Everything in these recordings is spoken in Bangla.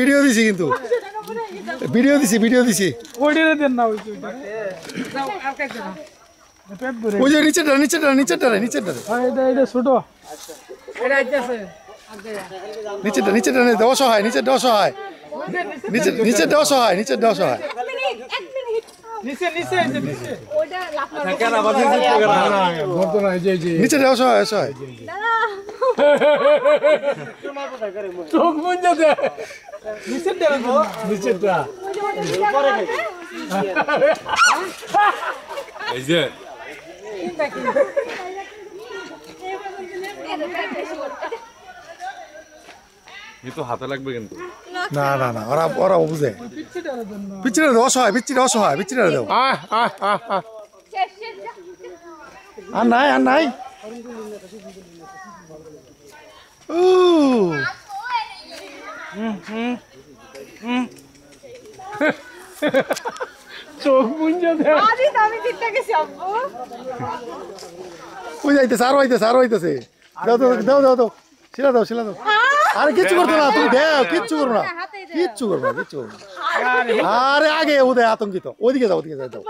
ভিডিও দিছি কিন্তু ভিডিও দিছি ভিডিও দিছি ওইটা দেন না ওই যে নিচে ডারে নিচে ডারে নিচে ডারে নিচে ডারে এটা এটা ছোট নিচে ডারে নিচে ডারে দশ হয় নিচে দশ হয় নিচে নিচে দশ সহায় নিচে দশ সহায় নিচে নিচে নিচে ওটা নিচে দশ হয় চোখ মুঞ্জে দেয় হাতে লাগবে কিন্তু না না না ওরা ওরা বুঝে পিচ্ছিটা দাও অসহায় পিচ্ছিটা অসহায় পিচ্ছিটা দাও আর নাই আর নাই ও চোখ বুঞ্জা দেয় আমি চিন্তা গেছি আব্বু ওই যাইতেছে আরো আইতেছে আরো আইতেছে দাও দাও দাও দাও শিলা দাও শিলা দাও হ্যাঁ। আরে কিচ্ছু করতো না তুমি দেও কিচ্ছু করো না হ্যাঁ, কিচ্ছু করবো না কিচ্ছু করবো আরে আগে ওদের আতঙ্কিত ওইদিকে যাও ওদিকে যাও দাও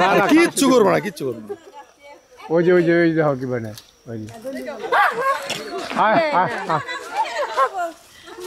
না না কিচ্ছু করবো না কিচ্ছু করবো না ওই যে ওই যে ওই যে হকি বানায় ওই যে হ্যাঁ,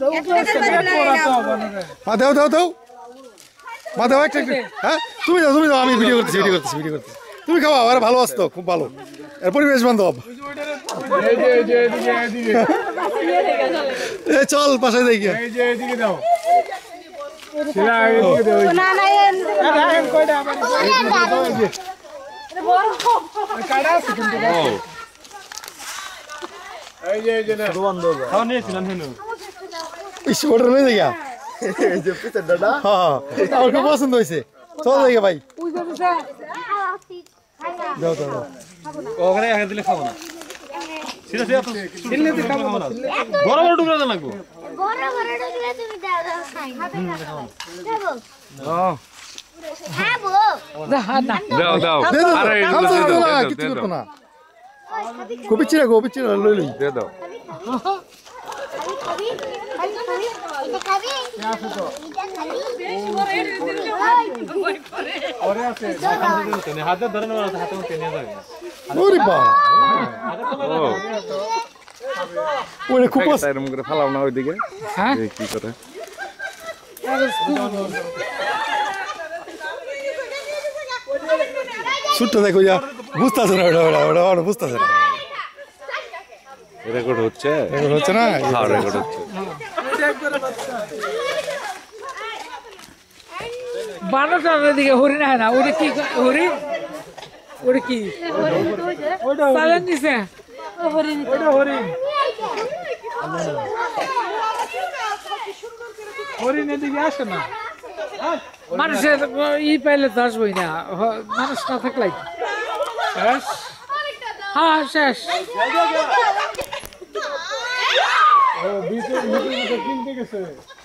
দাও দাও দাও মা দাও একটা হ্যাঁ তুমি যাও তুমি যাও আমি ভিডিও করতেছি ভিডিও করতেছি ভিডিও করতেছি তুমি খাওয়া আরে ভালো আসতো খুব ভালো এর পরিবেশ বান্ধব চল পাশে দেখি দাও ইস ওটার মেয়ে দেখা হ্যাঁ আমার খুব পছন্দ হয়েছে চল দেখা ভাই দাও দাও দাও ওখানে এখানে দিলে খাবো না বড় বড় টুকরা দেন লাগবো বড় বড় টুকরা তুমি দাও দাও খাই খাবো দাও কবি চিরা কবি চিরা লই লই দিয়ে দাও হাতে ধরে নেওয়ার হাতে টেনে যাবে ওরে খুব এরকম করে ফেলাও না ওইদিকে হ্যাঁ কি করে সুটটা দেখো যা বুঝতেছে না বুঝতেছে না রেকর্ড হচ্ছে রেকর্ড হচ্ছে না হ্যাঁ রেকর্ড হচ্ছে দিকে হরিণ হয় না ওটা কি হরিণ ওটা কি সালেন দিছে হরিণ ওটা হরিণ হরিণ এদিকে আসে না মানুষের ই পাইলে তো আসবই না মানুষ না থাকলাই হ্যাঁ শেষ 어, 믿으면서 힘들겠어요.